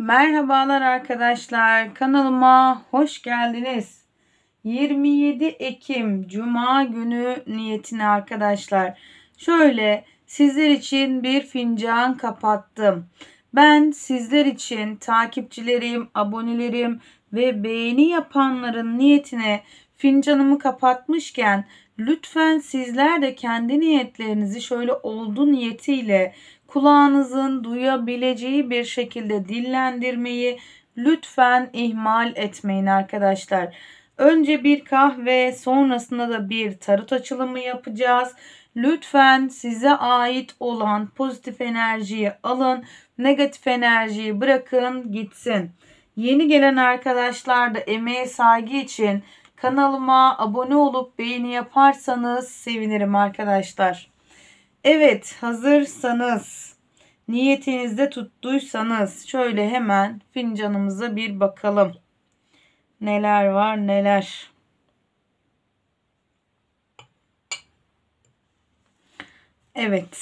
Merhabalar arkadaşlar. Kanalıma hoş geldiniz. 27 Ekim Cuma günü niyetine arkadaşlar. Şöyle sizler için bir fincan kapattım. Ben sizler için takipçilerim, abonelerim ve beğeni yapanların niyetine fincanımı kapatmışken lütfen sizler de kendi niyetlerinizi şöyle oldu niyetiyle kulağınızın duyabileceği bir şekilde dillendirmeyi lütfen ihmal etmeyin arkadaşlar. Önce bir kahve sonrasında da bir tarot açılımı yapacağız. Lütfen size ait olan pozitif enerjiyi alın. Negatif enerjiyi bırakın gitsin. Yeni gelen arkadaşlar da emeğe saygı için kanalıma abone olup beğeni yaparsanız sevinirim arkadaşlar. Evet hazırsanız niyetinizde tuttuysanız şöyle hemen fincanımıza bir bakalım. Neler var neler. Evet.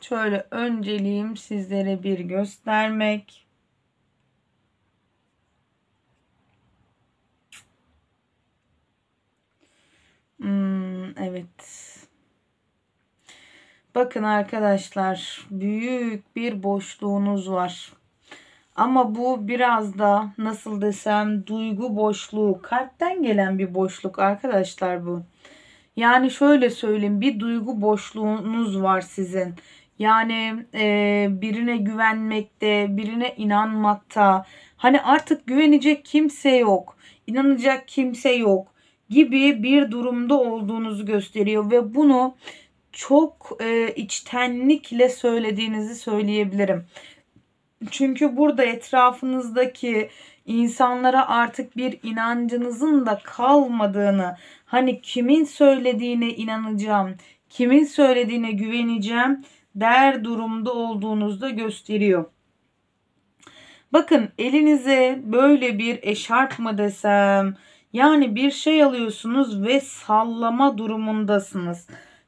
Şöyle önceliğim sizlere bir göstermek. Hmm, evet. Evet. Bakın arkadaşlar büyük bir boşluğunuz var. Ama bu biraz da nasıl desem duygu boşluğu, kalpten gelen bir boşluk arkadaşlar bu. Yani şöyle söyleyeyim bir duygu boşluğunuz var sizin. Yani e, birine güvenmekte, birine inanmakta. Hani artık güvenecek kimse yok, inanacak kimse yok gibi bir durumda olduğunuzu gösteriyor ve bunu çok e, içtenlikle söylediğinizi söyleyebilirim. Çünkü burada etrafınızdaki insanlara artık bir inancınızın da kalmadığını, hani kimin söylediğine inanacağım, kimin söylediğine güveneceğim der durumda olduğunuzda gösteriyor. Bakın elinize böyle bir eşarp mı desem yani bir şey alıyorsunuz ve sallama durumundasınız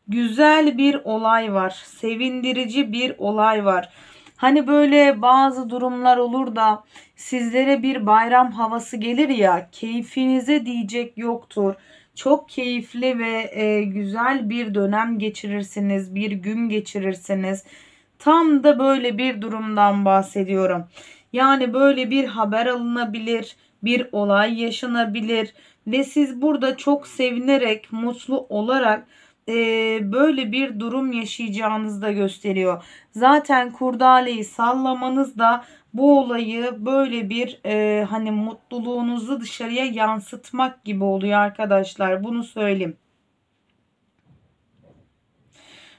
güzel bir olay var. Sevindirici bir olay var. Hani böyle bazı durumlar olur da sizlere bir bayram havası gelir ya keyfinize diyecek yoktur. Çok keyifli ve e, güzel bir dönem geçirirsiniz, bir gün geçirirsiniz. Tam da böyle bir durumdan bahsediyorum. Yani böyle bir haber alınabilir, bir olay yaşanabilir ve siz burada çok sevinerek, mutlu olarak e, böyle bir durum yaşayacağınızı da gösteriyor. Zaten kurdaleyi sallamanız da bu olayı böyle bir e, hani mutluluğunuzu dışarıya yansıtmak gibi oluyor arkadaşlar. Bunu söyleyeyim.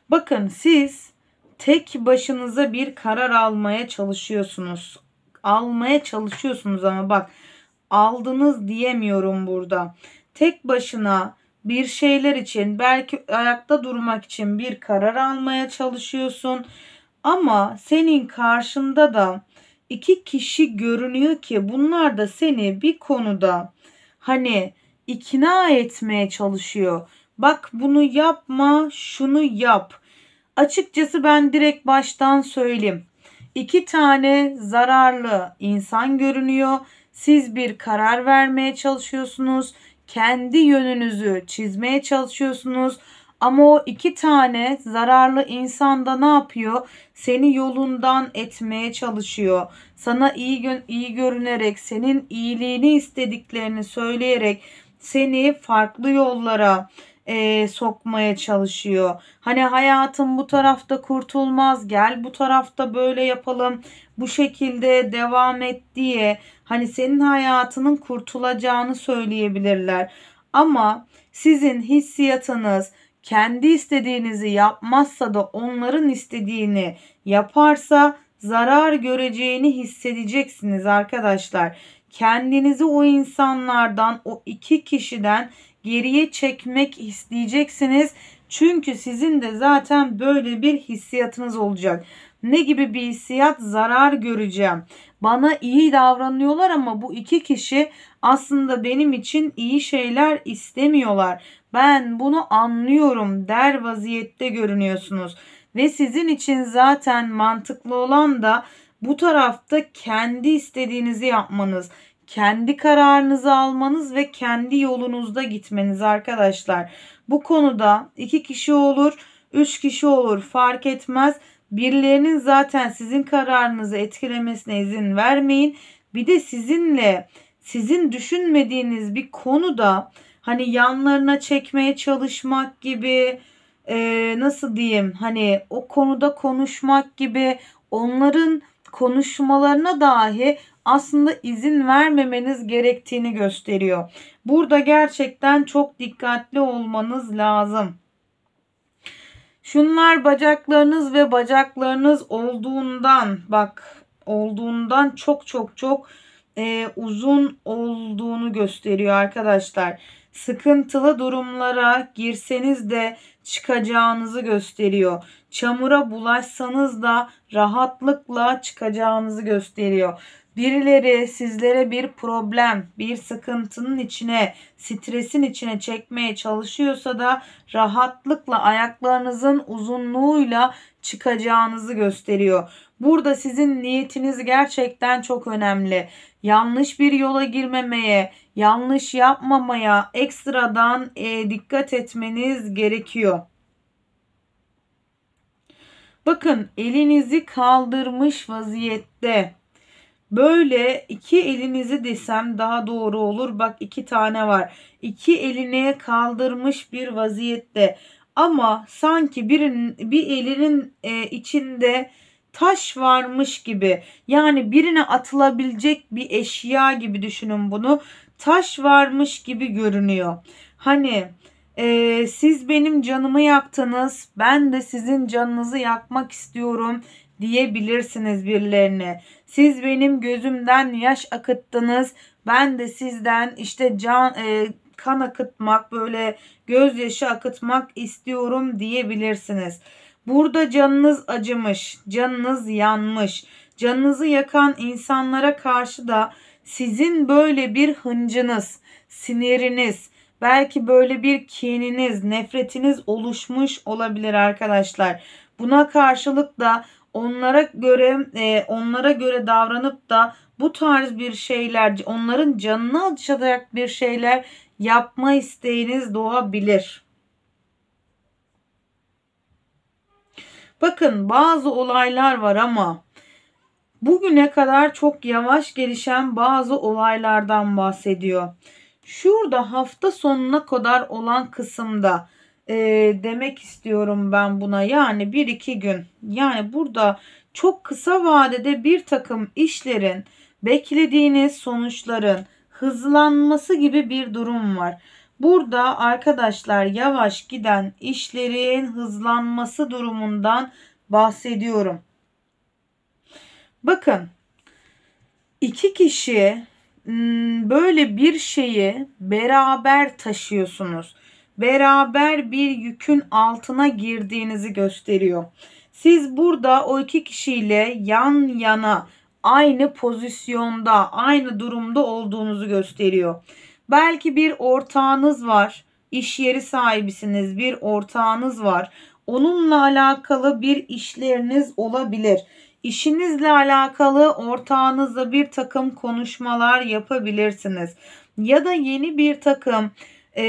Bakın siz tek başınıza bir karar almaya çalışıyorsunuz. Almaya çalışıyorsunuz ama bak aldınız diyemiyorum burada. Tek başına bir şeyler için, belki ayakta durmak için bir karar almaya çalışıyorsun. Ama senin karşında da iki kişi görünüyor ki bunlar da seni bir konuda hani ikna etmeye çalışıyor. Bak bunu yapma, şunu yap. Açıkçası ben direkt baştan söyleyeyim. İki tane zararlı insan görünüyor. Siz bir karar vermeye çalışıyorsunuz kendi yönünüzü çizmeye çalışıyorsunuz. Ama o iki tane zararlı insan da ne yapıyor? Seni yolundan etmeye çalışıyor. Sana iyi, gö iyi görünerek, senin iyiliğini istediklerini söyleyerek seni farklı yollara, e, sokmaya çalışıyor. Hani hayatım bu tarafta kurtulmaz gel bu tarafta böyle yapalım bu şekilde devam et diye hani senin hayatının kurtulacağını söyleyebilirler. Ama sizin hissiyatınız kendi istediğinizi yapmazsa da onların istediğini yaparsa zarar göreceğini hissedeceksiniz arkadaşlar. Kendinizi o insanlardan, o iki kişiden geriye çekmek isteyeceksiniz. Çünkü sizin de zaten böyle bir hissiyatınız olacak. Ne gibi bir hissiyat? Zarar göreceğim. Bana iyi davranıyorlar ama bu iki kişi aslında benim için iyi şeyler istemiyorlar. Ben bunu anlıyorum der vaziyette görünüyorsunuz. Ve sizin için zaten mantıklı olan da bu tarafta kendi istediğinizi yapmanız kendi kararınızı almanız ve kendi yolunuzda gitmeniz arkadaşlar. Bu konuda iki kişi olur, üç kişi olur fark etmez. Birilerinin zaten sizin kararınızı etkilemesine izin vermeyin. Bir de sizinle sizin düşünmediğiniz bir konuda hani yanlarına çekmeye çalışmak gibi e, nasıl diyeyim hani o konuda konuşmak gibi onların konuşmalarına dahi aslında izin vermemeniz gerektiğini gösteriyor. Burada gerçekten çok dikkatli olmanız lazım. Şunlar bacaklarınız ve bacaklarınız olduğundan bak olduğundan çok çok çok e, uzun olduğunu gösteriyor arkadaşlar sıkıntılı durumlara girseniz de çıkacağınızı gösteriyor. Çamura bulaşsanız da rahatlıkla çıkacağınızı gösteriyor. Birileri sizlere bir problem, bir sıkıntının içine, stresin içine çekmeye çalışıyorsa da rahatlıkla ayaklarınızın uzunluğuyla çıkacağınızı gösteriyor. Burada sizin niyetiniz gerçekten çok önemli. Yanlış bir yola girmemeye, yanlış yapmamaya ekstradan e, dikkat etmeniz gerekiyor. Bakın elinizi kaldırmış vaziyette Böyle iki elinizi desem daha doğru olur. Bak iki tane var. İki eline kaldırmış bir vaziyette. Ama sanki birinin bir elinin e, içinde taş varmış gibi. Yani birine atılabilecek bir eşya gibi düşünün bunu. Taş varmış gibi görünüyor. Hani e, siz benim canımı yaktınız. Ben de sizin canınızı yakmak istiyorum diyebilirsiniz birilerine. Siz benim gözümden yaş akıttınız. Ben de sizden işte can e, kan akıtmak böyle gözyaşı akıtmak istiyorum diyebilirsiniz. Burada canınız acımış, canınız yanmış. Canınızı yakan insanlara karşı da sizin böyle bir hıncınız, siniriniz, belki böyle bir kininiz, nefretiniz oluşmuş olabilir arkadaşlar. Buna karşılık da onlara göre e, onlara göre davranıp da bu tarz bir şeyler onların canını acıtacak bir şeyler yapma isteğiniz doğabilir. Bakın bazı olaylar var ama bugüne kadar çok yavaş gelişen bazı olaylardan bahsediyor. Şurada hafta sonuna kadar olan kısımda e, demek istiyorum ben buna. Yani bir iki gün. Yani burada çok kısa vadede bir takım işlerin beklediğiniz sonuçların hızlanması gibi bir durum var. Burada arkadaşlar yavaş giden işlerin hızlanması durumundan bahsediyorum. Bakın iki kişi böyle bir şeyi beraber taşıyorsunuz beraber bir yükün altına girdiğinizi gösteriyor. Siz burada o iki kişiyle yan yana aynı pozisyonda, aynı durumda olduğunuzu gösteriyor. Belki bir ortağınız var, iş yeri sahibisiniz, bir ortağınız var. Onunla alakalı bir işleriniz olabilir. İşinizle alakalı ortağınızla bir takım konuşmalar yapabilirsiniz. Ya da yeni bir takım e,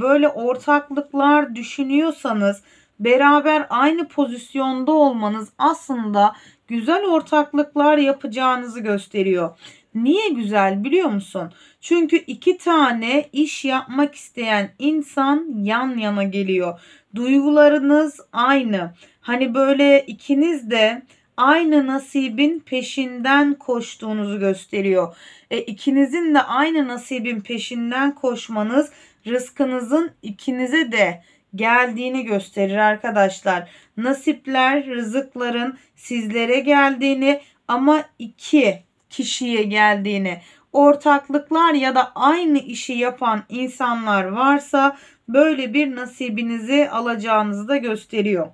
böyle ortaklıklar düşünüyorsanız beraber aynı pozisyonda olmanız aslında güzel ortaklıklar yapacağınızı gösteriyor. Niye güzel biliyor musun? Çünkü iki tane iş yapmak isteyen insan yan yana geliyor. Duygularınız aynı. Hani böyle ikiniz de aynı nasibin peşinden koştuğunuzu gösteriyor. E, ikinizin de aynı nasibin peşinden koşmanız rızkınızın ikinize de geldiğini gösterir arkadaşlar. Nasipler, rızıkların sizlere geldiğini ama iki kişiye geldiğini. Ortaklıklar ya da aynı işi yapan insanlar varsa böyle bir nasibinizi alacağınızı da gösteriyor.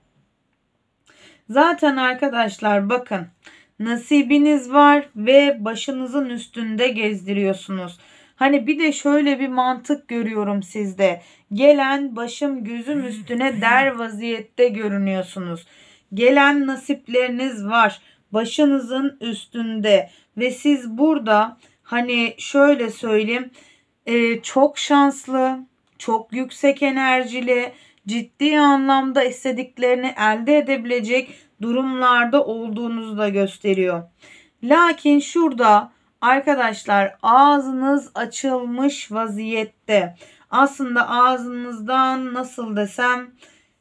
Zaten arkadaşlar bakın nasibiniz var ve başınızın üstünde gezdiriyorsunuz. Hani bir de şöyle bir mantık görüyorum sizde. Gelen başım gözüm üstüne der vaziyette görünüyorsunuz. Gelen nasipleriniz var. Başınızın üstünde ve siz burada hani şöyle söyleyeyim e, çok şanslı, çok yüksek enerjili, ciddi anlamda istediklerini elde edebilecek durumlarda olduğunuzu da gösteriyor. Lakin şurada Arkadaşlar ağzınız açılmış vaziyette. Aslında ağzınızdan nasıl desem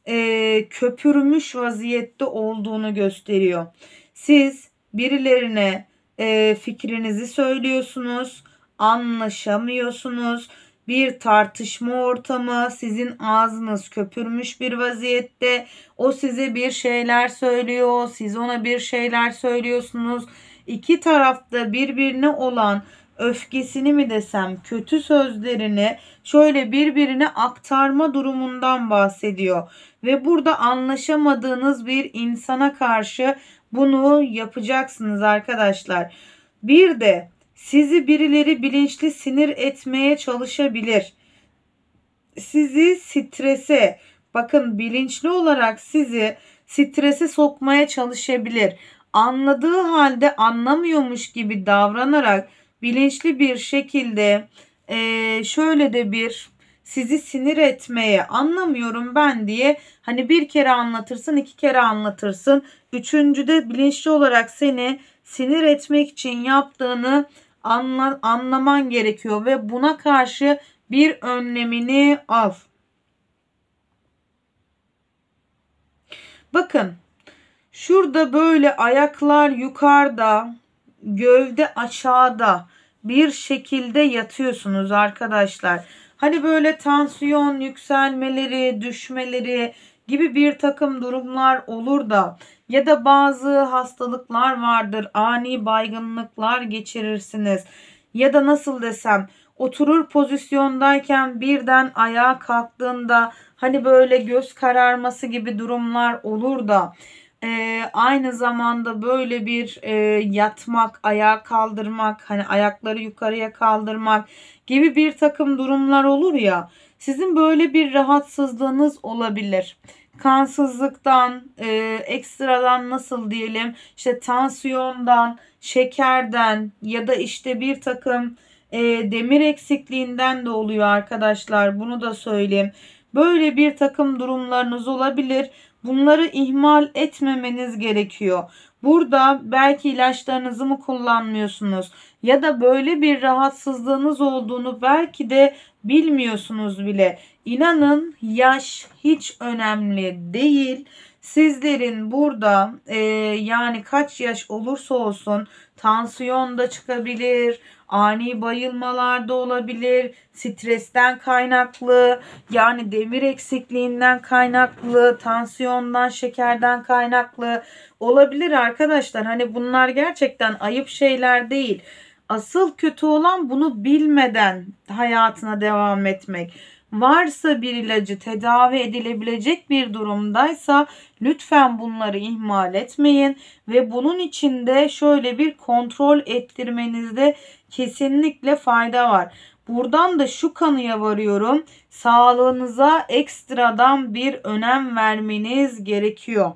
e, köpürmüş vaziyette olduğunu gösteriyor. Siz birilerine e, fikrinizi söylüyorsunuz, anlaşamıyorsunuz. Bir tartışma ortamı, sizin ağzınız köpürmüş bir vaziyette. O size bir şeyler söylüyor, siz ona bir şeyler söylüyorsunuz iki tarafta birbirine olan öfkesini mi desem kötü sözlerini şöyle birbirine aktarma durumundan bahsediyor. Ve burada anlaşamadığınız bir insana karşı bunu yapacaksınız arkadaşlar. Bir de sizi birileri bilinçli sinir etmeye çalışabilir. Sizi strese bakın bilinçli olarak sizi strese sokmaya çalışabilir anladığı halde anlamıyormuş gibi davranarak bilinçli bir şekilde e, şöyle de bir sizi sinir etmeye anlamıyorum ben diye hani bir kere anlatırsın iki kere anlatırsın üçüncüde bilinçli olarak seni sinir etmek için yaptığını anla, anlaman gerekiyor ve buna karşı bir önlemini al. Bakın Şurada böyle ayaklar yukarıda, gövde aşağıda bir şekilde yatıyorsunuz arkadaşlar. Hani böyle tansiyon yükselmeleri, düşmeleri gibi bir takım durumlar olur da ya da bazı hastalıklar vardır. Ani baygınlıklar geçirirsiniz. Ya da nasıl desem oturur pozisyondayken birden ayağa kalktığında hani böyle göz kararması gibi durumlar olur da e, aynı zamanda böyle bir e, yatmak, ayağa kaldırmak, hani ayakları yukarıya kaldırmak gibi bir takım durumlar olur ya. Sizin böyle bir rahatsızlığınız olabilir. Kansızlıktan, e, ekstradan nasıl diyelim işte tansiyondan, şekerden ya da işte bir takım e, demir eksikliğinden de oluyor arkadaşlar. Bunu da söyleyeyim. Böyle bir takım durumlarınız olabilir. Bunları ihmal etmemeniz gerekiyor. Burada belki ilaçlarınızı mı kullanmıyorsunuz ya da böyle bir rahatsızlığınız olduğunu belki de bilmiyorsunuz bile. İnanın yaş hiç önemli değil. Sizlerin burada e, yani kaç yaş olursa olsun tansiyon da çıkabilir, ani bayılmalar da olabilir, stresten kaynaklı, yani demir eksikliğinden kaynaklı, tansiyondan, şekerden kaynaklı olabilir arkadaşlar. Hani bunlar gerçekten ayıp şeyler değil. Asıl kötü olan bunu bilmeden hayatına devam etmek varsa bir ilacı tedavi edilebilecek bir durumdaysa lütfen bunları ihmal etmeyin ve bunun içinde şöyle bir kontrol ettirmenizde kesinlikle fayda var. Buradan da şu kanıya varıyorum. Sağlığınıza ekstradan bir önem vermeniz gerekiyor.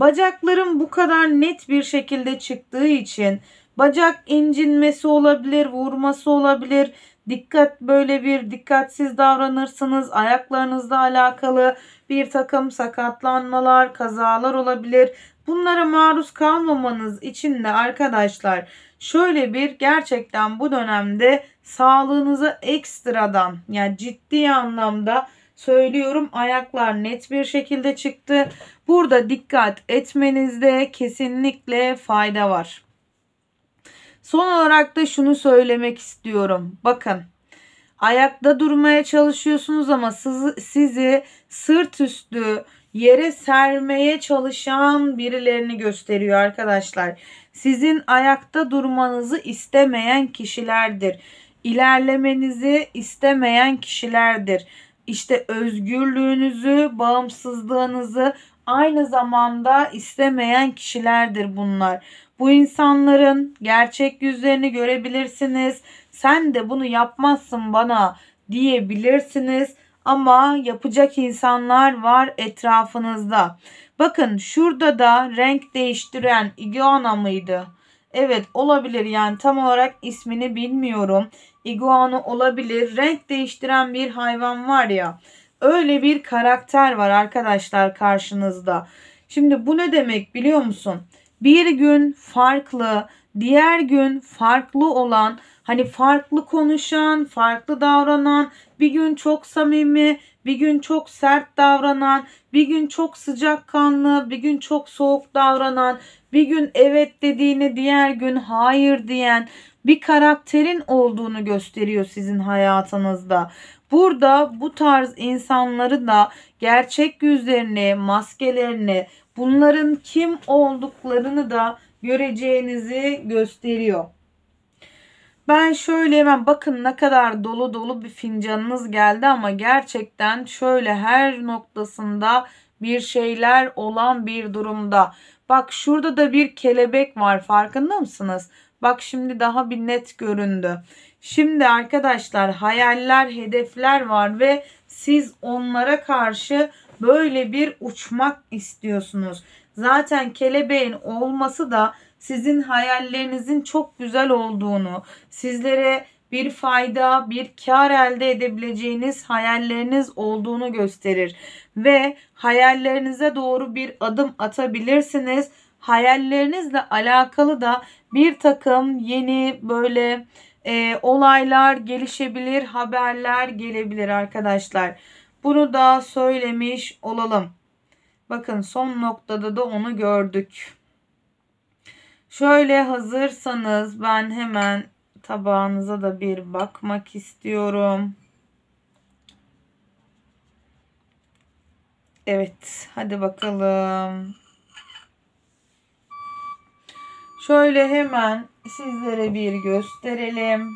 Bacakların bu kadar net bir şekilde çıktığı için bacak incinmesi olabilir, vurması olabilir, Dikkat böyle bir dikkatsiz davranırsınız. Ayaklarınızla alakalı bir takım sakatlanmalar, kazalar olabilir. Bunlara maruz kalmamanız için de arkadaşlar şöyle bir gerçekten bu dönemde sağlığınıza ekstradan yani ciddi anlamda söylüyorum ayaklar net bir şekilde çıktı. Burada dikkat etmenizde kesinlikle fayda var. Son olarak da şunu söylemek istiyorum. Bakın ayakta durmaya çalışıyorsunuz ama sizi, sizi sırt üstü yere sermeye çalışan birilerini gösteriyor arkadaşlar. Sizin ayakta durmanızı istemeyen kişilerdir. İlerlemenizi istemeyen kişilerdir. İşte özgürlüğünüzü, bağımsızlığınızı aynı zamanda istemeyen kişilerdir bunlar. Bu insanların gerçek yüzlerini görebilirsiniz. Sen de bunu yapmazsın bana diyebilirsiniz ama yapacak insanlar var etrafınızda. Bakın şurada da renk değiştiren iguana mıydı? Evet olabilir yani tam olarak ismini bilmiyorum. Iguana olabilir. Renk değiştiren bir hayvan var ya. Öyle bir karakter var arkadaşlar karşınızda. Şimdi bu ne demek biliyor musun? bir gün farklı, diğer gün farklı olan, hani farklı konuşan, farklı davranan, bir gün çok samimi, bir gün çok sert davranan, bir gün çok sıcakkanlı, bir gün çok soğuk davranan, bir gün evet dediğini diğer gün hayır diyen bir karakterin olduğunu gösteriyor sizin hayatınızda. Burada bu tarz insanları da gerçek yüzlerini, maskelerini, bunların kim olduklarını da göreceğinizi gösteriyor. Ben şöyle hemen bakın ne kadar dolu dolu bir fincanınız geldi ama gerçekten şöyle her noktasında bir şeyler olan bir durumda. Bak şurada da bir kelebek var farkında mısınız? Bak şimdi daha bir net göründü. Şimdi arkadaşlar hayaller, hedefler var ve siz onlara karşı böyle bir uçmak istiyorsunuz. Zaten kelebeğin olması da sizin hayallerinizin çok güzel olduğunu, sizlere bir fayda, bir kar elde edebileceğiniz hayalleriniz olduğunu gösterir ve hayallerinize doğru bir adım atabilirsiniz. Hayallerinizle alakalı da bir takım yeni böyle e, olaylar gelişebilir, haberler gelebilir arkadaşlar. Bunu da söylemiş olalım. Bakın son noktada da onu gördük. Şöyle hazırsanız ben hemen tabağınıza da bir bakmak istiyorum. Evet hadi bakalım. Şöyle hemen sizlere bir gösterelim.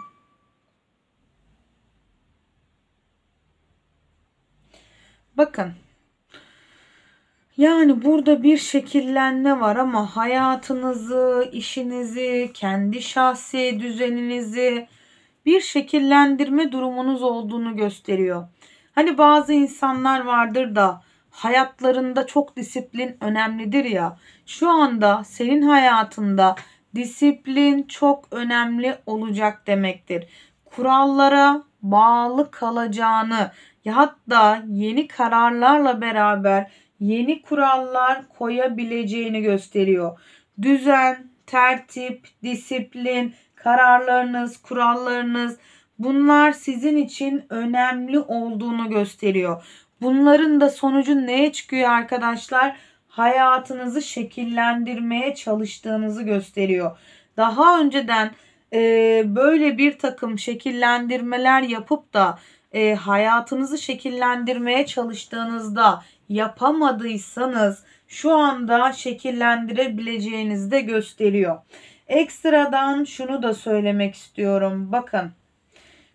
Bakın. Yani burada bir şekillenme var ama hayatınızı, işinizi, kendi şahsi düzeninizi bir şekillendirme durumunuz olduğunu gösteriyor. Hani bazı insanlar vardır da hayatlarında çok disiplin önemlidir ya. Şu anda senin hayatında disiplin çok önemli olacak demektir. Kurallara bağlı kalacağını, ya hatta yeni kararlarla beraber yeni kurallar koyabileceğini gösteriyor. Düzen, tertip, disiplin, kararlarınız, kurallarınız bunlar sizin için önemli olduğunu gösteriyor. Bunların da sonucu neye çıkıyor arkadaşlar? Hayatınızı şekillendirmeye çalıştığınızı gösteriyor. Daha önceden e, böyle bir takım şekillendirmeler yapıp da e, hayatınızı şekillendirmeye çalıştığınızda yapamadıysanız şu anda şekillendirebileceğinizi de gösteriyor. Ekstradan şunu da söylemek istiyorum. Bakın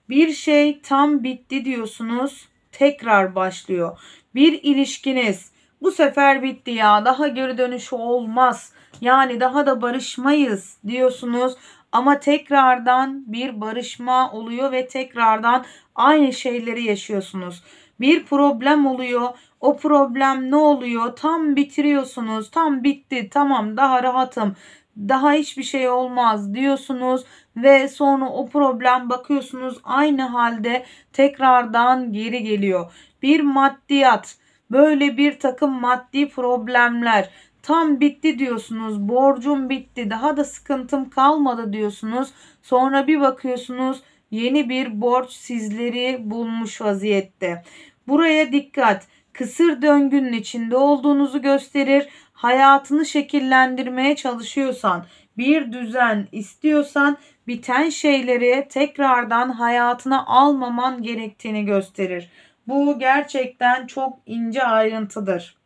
bir şey tam bitti diyorsunuz tekrar başlıyor. Bir ilişkiniz bu sefer bitti ya daha geri dönüşü olmaz. Yani daha da barışmayız diyorsunuz ama tekrardan bir barışma oluyor ve tekrardan aynı şeyleri yaşıyorsunuz. Bir problem oluyor. O problem ne oluyor? Tam bitiriyorsunuz. Tam bitti. Tamam daha rahatım. Daha hiçbir şey olmaz diyorsunuz ve sonra o problem bakıyorsunuz aynı halde tekrardan geri geliyor. Bir maddiyat böyle bir takım maddi problemler tam bitti diyorsunuz. Borcum bitti. Daha da sıkıntım kalmadı diyorsunuz. Sonra bir bakıyorsunuz yeni bir borç sizleri bulmuş vaziyette. Buraya dikkat. Kısır döngünün içinde olduğunuzu gösterir. Hayatını şekillendirmeye çalışıyorsan, bir düzen istiyorsan biten şeyleri tekrardan hayatına almaman gerektiğini gösterir. Bu gerçekten çok ince ayrıntıdır.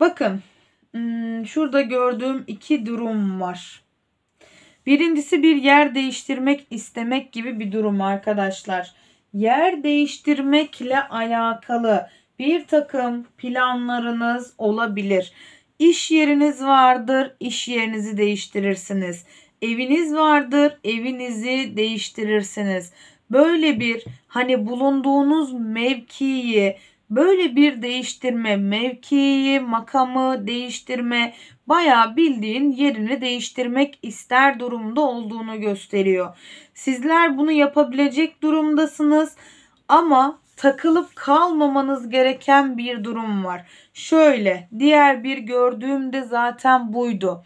Bakın hmm, şurada gördüğüm iki durum var. Birincisi bir yer değiştirmek istemek gibi bir durum arkadaşlar. Yer değiştirmekle alakalı bir takım planlarınız olabilir. İş yeriniz vardır, iş yerinizi değiştirirsiniz. Eviniz vardır, evinizi değiştirirsiniz. Böyle bir hani bulunduğunuz mevkiyi, böyle bir değiştirme mevkiyi, makamı değiştirme bayağı bildiğin yerini değiştirmek ister durumda olduğunu gösteriyor. Sizler bunu yapabilecek durumdasınız ama takılıp kalmamanız gereken bir durum var. Şöyle diğer bir gördüğümde zaten buydu.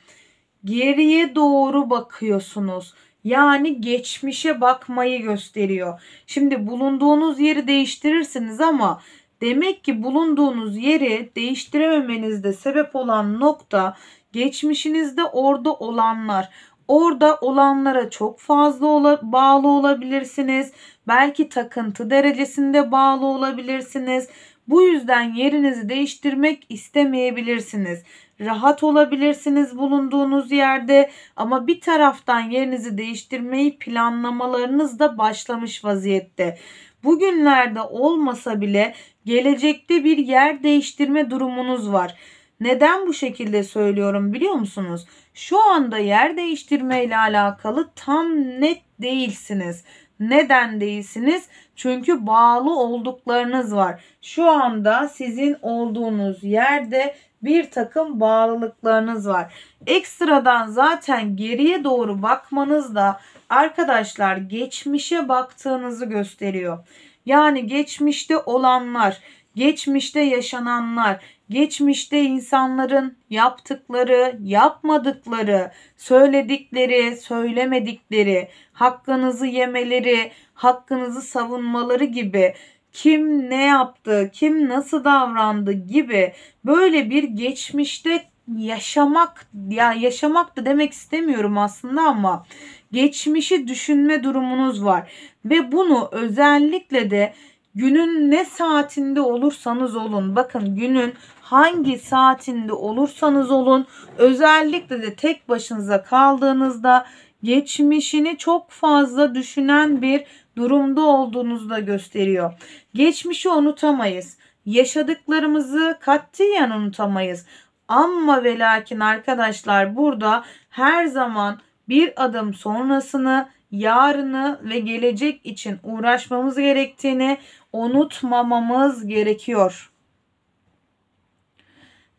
Geriye doğru bakıyorsunuz. Yani geçmişe bakmayı gösteriyor. Şimdi bulunduğunuz yeri değiştirirsiniz ama Demek ki bulunduğunuz yeri değiştirememenizde sebep olan nokta geçmişinizde orada olanlar. Orada olanlara çok fazla bağlı olabilirsiniz. Belki takıntı derecesinde bağlı olabilirsiniz. Bu yüzden yerinizi değiştirmek istemeyebilirsiniz. Rahat olabilirsiniz bulunduğunuz yerde ama bir taraftan yerinizi değiştirmeyi planlamalarınız da başlamış vaziyette. Bugünlerde olmasa bile gelecekte bir yer değiştirme durumunuz var. Neden bu şekilde söylüyorum biliyor musunuz? Şu anda yer değiştirme ile alakalı tam net değilsiniz. Neden değilsiniz? Çünkü bağlı olduklarınız var. Şu anda sizin olduğunuz yerde bir takım bağlılıklarınız var. Ekstradan zaten geriye doğru bakmanız da arkadaşlar geçmişe baktığınızı gösteriyor. Yani geçmişte olanlar, geçmişte yaşananlar, geçmişte insanların yaptıkları, yapmadıkları, söyledikleri, söylemedikleri, hakkınızı yemeleri, hakkınızı savunmaları gibi kim ne yaptı, kim nasıl davrandı gibi böyle bir geçmişte yaşamak ya yaşamak da demek istemiyorum aslında ama geçmişi düşünme durumunuz var ve bunu özellikle de günün ne saatinde olursanız olun bakın günün hangi saatinde olursanız olun özellikle de tek başınıza kaldığınızda geçmişini çok fazla düşünen bir durumda olduğunuzu da gösteriyor. Geçmişi unutamayız. Yaşadıklarımızı katiyen unutamayız. Ama ve lakin arkadaşlar burada her zaman bir adım sonrasını, yarını ve gelecek için uğraşmamız gerektiğini unutmamamız gerekiyor.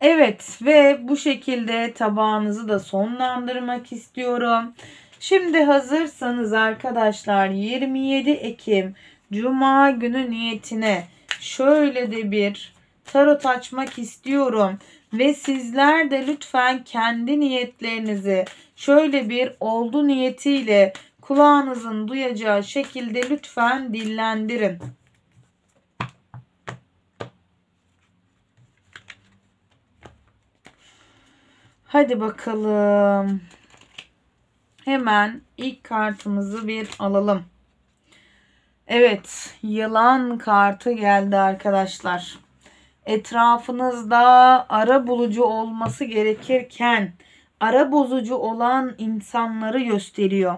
Evet ve bu şekilde tabağınızı da sonlandırmak istiyorum. Şimdi hazırsanız arkadaşlar 27 Ekim Cuma günü niyetine şöyle de bir tarot açmak istiyorum. Ve sizler de lütfen kendi niyetlerinizi şöyle bir oldu niyetiyle kulağınızın duyacağı şekilde lütfen dillendirin. Hadi bakalım. Hemen ilk kartımızı bir alalım. Evet, yılan kartı geldi arkadaşlar. Etrafınızda ara bulucu olması gerekirken ara bozucu olan insanları gösteriyor.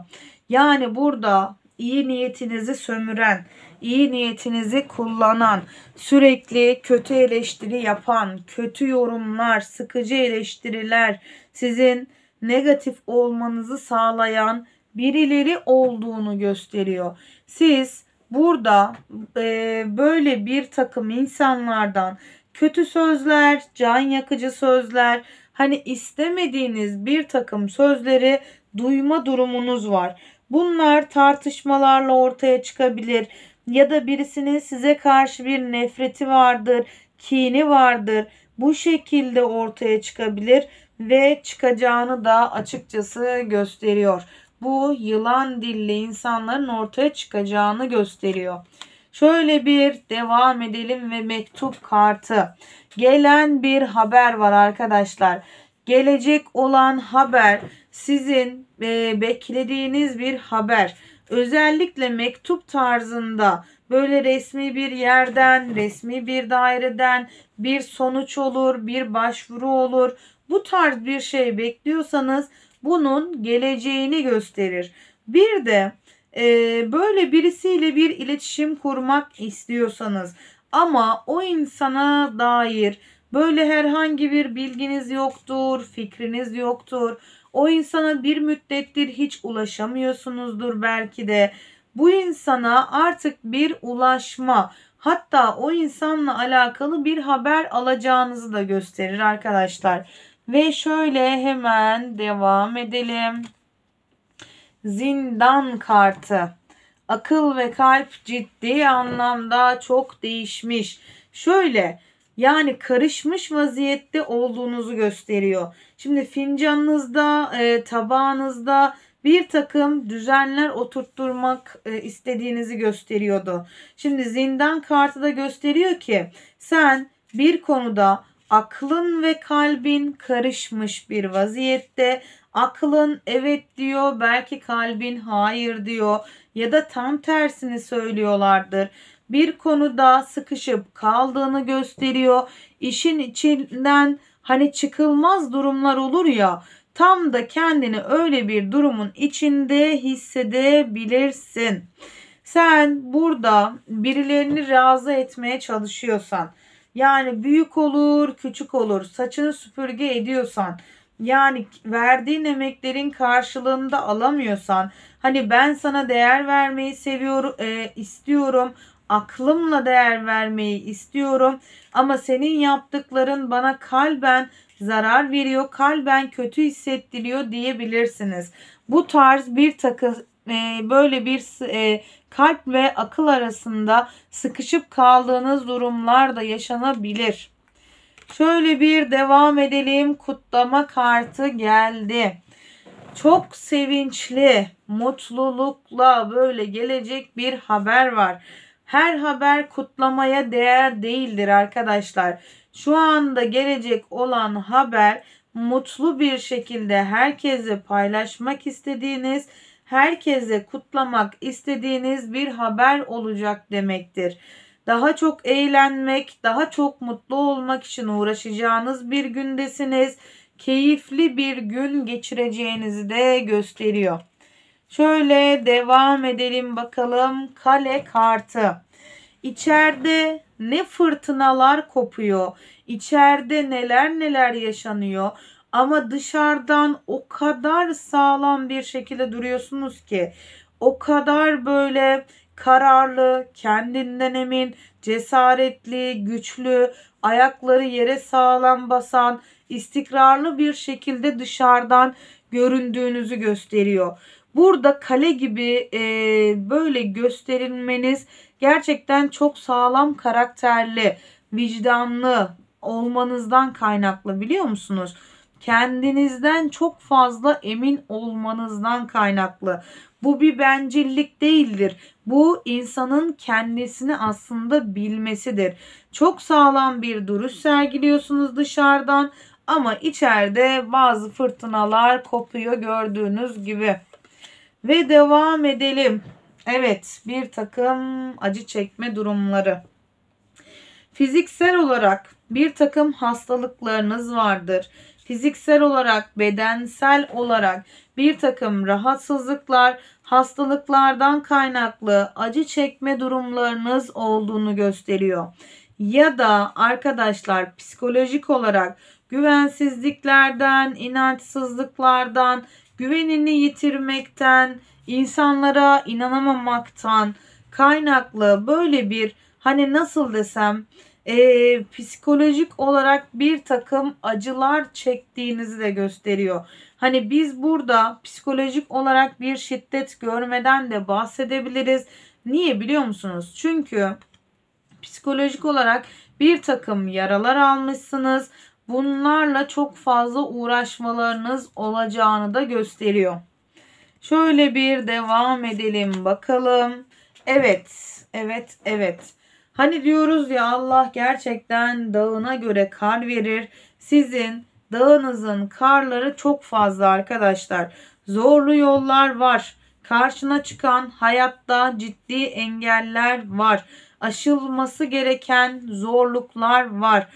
Yani burada iyi niyetinizi sömüren, iyi niyetinizi kullanan, sürekli kötü eleştiri yapan, kötü yorumlar, sıkıcı eleştiriler, sizin negatif olmanızı sağlayan birileri olduğunu gösteriyor. Siz burada e, böyle bir takım insanlardan kötü sözler, can yakıcı sözler, hani istemediğiniz bir takım sözleri duyma durumunuz var. Bunlar tartışmalarla ortaya çıkabilir ya da birisinin size karşı bir nefreti vardır, kini vardır. Bu şekilde ortaya çıkabilir ve çıkacağını da açıkçası gösteriyor. Bu yılan dilli insanların ortaya çıkacağını gösteriyor. Şöyle bir devam edelim ve mektup kartı. Gelen bir haber var arkadaşlar. Gelecek olan haber sizin e, beklediğiniz bir haber. Özellikle mektup tarzında böyle resmi bir yerden, resmi bir daireden bir sonuç olur, bir başvuru olur. Bu tarz bir şey bekliyorsanız bunun geleceğini gösterir. Bir de ee, böyle birisiyle bir iletişim kurmak istiyorsanız ama o insana dair böyle herhangi bir bilginiz yoktur, fikriniz yoktur. O insana bir müddettir hiç ulaşamıyorsunuzdur belki de. Bu insana artık bir ulaşma, hatta o insanla alakalı bir haber alacağınızı da gösterir arkadaşlar. Ve şöyle hemen devam edelim zindan kartı. Akıl ve kalp ciddi anlamda çok değişmiş. Şöyle yani karışmış vaziyette olduğunuzu gösteriyor. Şimdi fincanınızda, e, tabağınızda bir takım düzenler oturtturmak e, istediğinizi gösteriyordu. Şimdi zindan kartı da gösteriyor ki sen bir konuda aklın ve kalbin karışmış bir vaziyette Aklın evet diyor, belki kalbin hayır diyor ya da tam tersini söylüyorlardır. Bir konuda sıkışıp kaldığını gösteriyor. İşin içinden hani çıkılmaz durumlar olur ya. Tam da kendini öyle bir durumun içinde hissedebilirsin. Sen burada birilerini razı etmeye çalışıyorsan, yani büyük olur, küçük olur, saçını süpürge ediyorsan, yani verdiğin emeklerin karşılığında alamıyorsan hani ben sana değer vermeyi seviyorum e, istiyorum aklımla değer vermeyi istiyorum ama senin yaptıkların bana kalben zarar veriyor kalben kötü hissettiriyor diyebilirsiniz. Bu tarz bir takı e, böyle bir e, kalp ve akıl arasında sıkışıp kaldığınız durumlar da yaşanabilir. Şöyle bir devam edelim. Kutlama kartı geldi. Çok sevinçli, mutlulukla böyle gelecek bir haber var. Her haber kutlamaya değer değildir arkadaşlar. Şu anda gelecek olan haber mutlu bir şekilde herkese paylaşmak istediğiniz, herkese kutlamak istediğiniz bir haber olacak demektir daha çok eğlenmek, daha çok mutlu olmak için uğraşacağınız bir gündesiniz. Keyifli bir gün geçireceğinizi de gösteriyor. Şöyle devam edelim bakalım. Kale kartı. İçeride ne fırtınalar kopuyor. İçeride neler neler yaşanıyor. Ama dışarıdan o kadar sağlam bir şekilde duruyorsunuz ki o kadar böyle kararlı, kendinden emin, cesaretli, güçlü, ayakları yere sağlam basan, istikrarlı bir şekilde dışarıdan göründüğünüzü gösteriyor. Burada kale gibi e, böyle gösterilmeniz gerçekten çok sağlam karakterli, vicdanlı olmanızdan kaynaklı biliyor musunuz? kendinizden çok fazla emin olmanızdan kaynaklı. Bu bir bencillik değildir. Bu insanın kendisini aslında bilmesidir. Çok sağlam bir duruş sergiliyorsunuz dışarıdan ama içeride bazı fırtınalar kopuyor gördüğünüz gibi. Ve devam edelim. Evet bir takım acı çekme durumları. Fiziksel olarak bir takım hastalıklarınız vardır fiziksel olarak, bedensel olarak bir takım rahatsızlıklar, hastalıklardan kaynaklı acı çekme durumlarınız olduğunu gösteriyor. Ya da arkadaşlar psikolojik olarak güvensizliklerden, inançsızlıklardan, güvenini yitirmekten, insanlara inanamamaktan kaynaklı böyle bir hani nasıl desem e, psikolojik olarak bir takım acılar çektiğinizi de gösteriyor. Hani biz burada psikolojik olarak bir şiddet görmeden de bahsedebiliriz. Niye biliyor musunuz? Çünkü psikolojik olarak bir takım yaralar almışsınız. Bunlarla çok fazla uğraşmalarınız olacağını da gösteriyor. Şöyle bir devam edelim bakalım. Evet, evet, evet. Hani diyoruz ya Allah gerçekten dağına göre kar verir. Sizin dağınızın karları çok fazla arkadaşlar. Zorlu yollar var. Karşına çıkan hayatta ciddi engeller var. Aşılması gereken zorluklar var.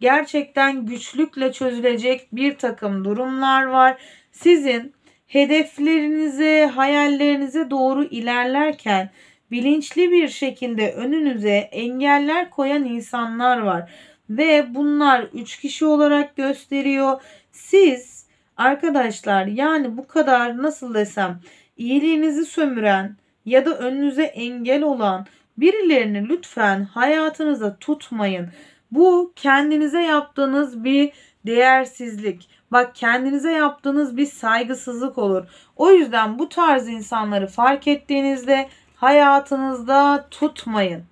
Gerçekten güçlükle çözülecek bir takım durumlar var. Sizin hedeflerinize, hayallerinize doğru ilerlerken bilinçli bir şekilde önünüze engeller koyan insanlar var ve bunlar üç kişi olarak gösteriyor. Siz arkadaşlar yani bu kadar nasıl desem iyiliğinizi sömüren ya da önünüze engel olan birilerini lütfen hayatınıza tutmayın. Bu kendinize yaptığınız bir değersizlik. Bak kendinize yaptığınız bir saygısızlık olur. O yüzden bu tarz insanları fark ettiğinizde hayatınızda tutmayın.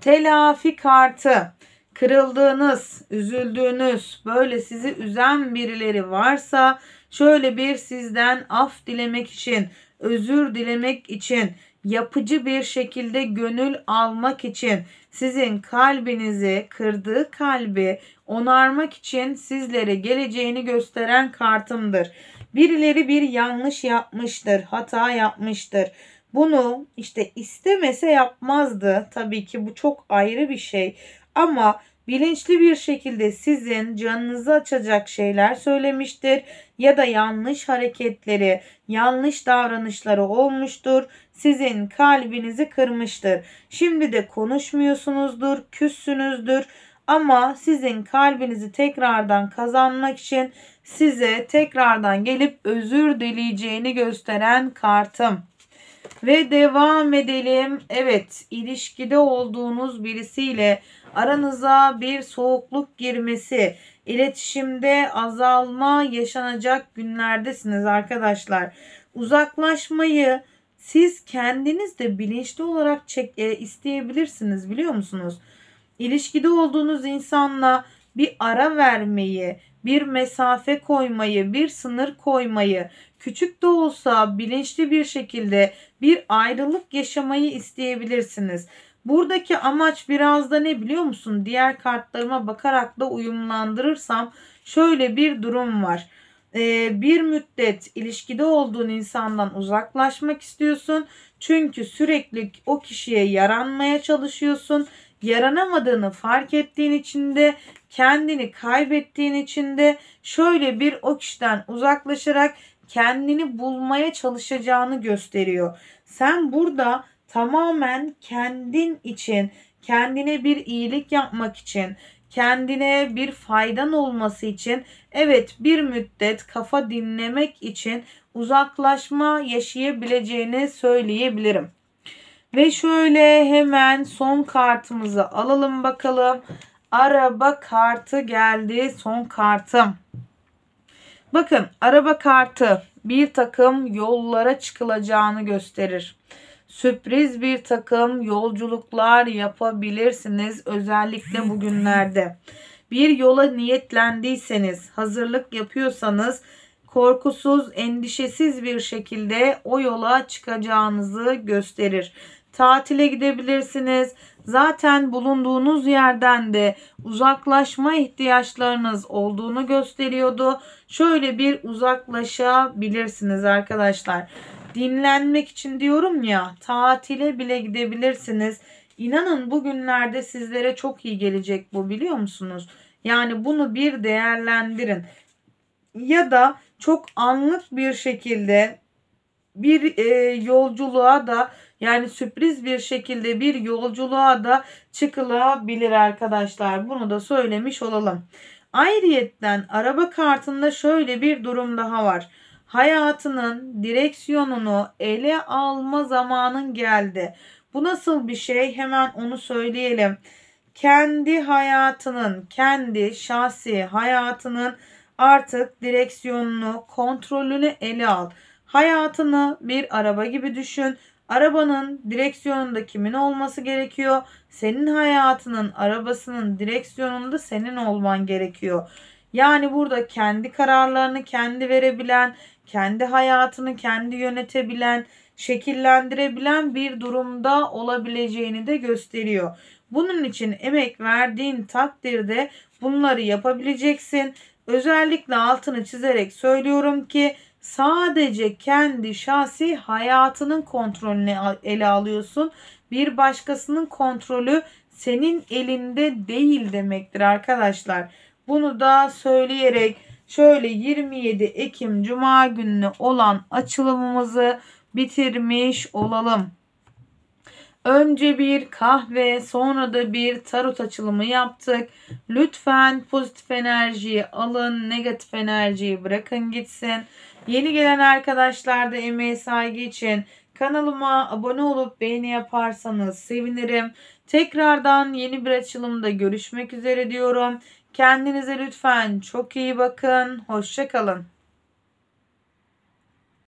Telafi kartı kırıldığınız, üzüldüğünüz, böyle sizi üzen birileri varsa şöyle bir sizden af dilemek için, özür dilemek için, yapıcı bir şekilde gönül almak için, sizin kalbinizi, kırdığı kalbi onarmak için sizlere geleceğini gösteren kartımdır. Birileri bir yanlış yapmıştır, hata yapmıştır. Bunu işte istemese yapmazdı. Tabii ki bu çok ayrı bir şey. Ama bilinçli bir şekilde sizin canınızı açacak şeyler söylemiştir ya da yanlış hareketleri, yanlış davranışları olmuştur. Sizin kalbinizi kırmıştır. Şimdi de konuşmuyorsunuzdur, küssünüzdür ama sizin kalbinizi tekrardan kazanmak için size tekrardan gelip özür dileyeceğini gösteren kartım. Ve devam edelim. Evet ilişkide olduğunuz birisiyle aranıza bir soğukluk girmesi, iletişimde azalma yaşanacak günlerdesiniz arkadaşlar. Uzaklaşmayı siz kendiniz de bilinçli olarak çek, e, isteyebilirsiniz biliyor musunuz? İlişkide olduğunuz insanla bir ara vermeyi, bir mesafe koymayı, bir sınır koymayı, küçük de olsa bilinçli bir şekilde bir ayrılık yaşamayı isteyebilirsiniz. Buradaki amaç biraz da ne biliyor musun? Diğer kartlarıma bakarak da uyumlandırırsam şöyle bir durum var. Ee, bir müddet ilişkide olduğun insandan uzaklaşmak istiyorsun. Çünkü sürekli o kişiye yaranmaya çalışıyorsun. Yaranamadığını fark ettiğin için de kendini kaybettiğin için de şöyle bir o kişiden uzaklaşarak kendini bulmaya çalışacağını gösteriyor. Sen burada tamamen kendin için, kendine bir iyilik yapmak için, kendine bir faydan olması için evet bir müddet kafa dinlemek için uzaklaşma yaşayabileceğini söyleyebilirim. Ve şöyle hemen son kartımızı alalım bakalım. Araba kartı geldi. Son kartım. Bakın araba kartı bir takım yollara çıkılacağını gösterir. Sürpriz bir takım yolculuklar yapabilirsiniz özellikle bugünlerde. Bir yola niyetlendiyseniz, hazırlık yapıyorsanız korkusuz, endişesiz bir şekilde o yola çıkacağınızı gösterir tatile gidebilirsiniz. Zaten bulunduğunuz yerden de uzaklaşma ihtiyaçlarınız olduğunu gösteriyordu. Şöyle bir uzaklaşabilirsiniz arkadaşlar. Dinlenmek için diyorum ya tatile bile gidebilirsiniz. İnanın bugünlerde sizlere çok iyi gelecek bu biliyor musunuz? Yani bunu bir değerlendirin. Ya da çok anlık bir şekilde bir e, yolculuğa da yani sürpriz bir şekilde bir yolculuğa da çıkılabilir arkadaşlar. Bunu da söylemiş olalım. Ayrıyetten araba kartında şöyle bir durum daha var. Hayatının direksiyonunu ele alma zamanın geldi. Bu nasıl bir şey? Hemen onu söyleyelim. Kendi hayatının, kendi şahsi hayatının artık direksiyonunu, kontrolünü ele al. Hayatını bir araba gibi düşün. Arabanın direksiyonunda kimin olması gerekiyor? Senin hayatının arabasının direksiyonunda senin olman gerekiyor. Yani burada kendi kararlarını kendi verebilen, kendi hayatını kendi yönetebilen, şekillendirebilen bir durumda olabileceğini de gösteriyor. Bunun için emek verdiğin takdirde bunları yapabileceksin. Özellikle altını çizerek söylüyorum ki Sadece kendi şahsi hayatının kontrolünü ele alıyorsun. Bir başkasının kontrolü senin elinde değil demektir arkadaşlar. Bunu da söyleyerek şöyle 27 Ekim Cuma gününe olan açılımımızı bitirmiş olalım. Önce bir kahve sonra da bir tarot açılımı yaptık. Lütfen pozitif enerjiyi alın negatif enerjiyi bırakın gitsin. Yeni gelen arkadaşlar da emeğe saygı için kanalıma abone olup beğeni yaparsanız sevinirim. Tekrardan yeni bir açılımda görüşmek üzere diyorum. Kendinize lütfen çok iyi bakın. Hoşçakalın.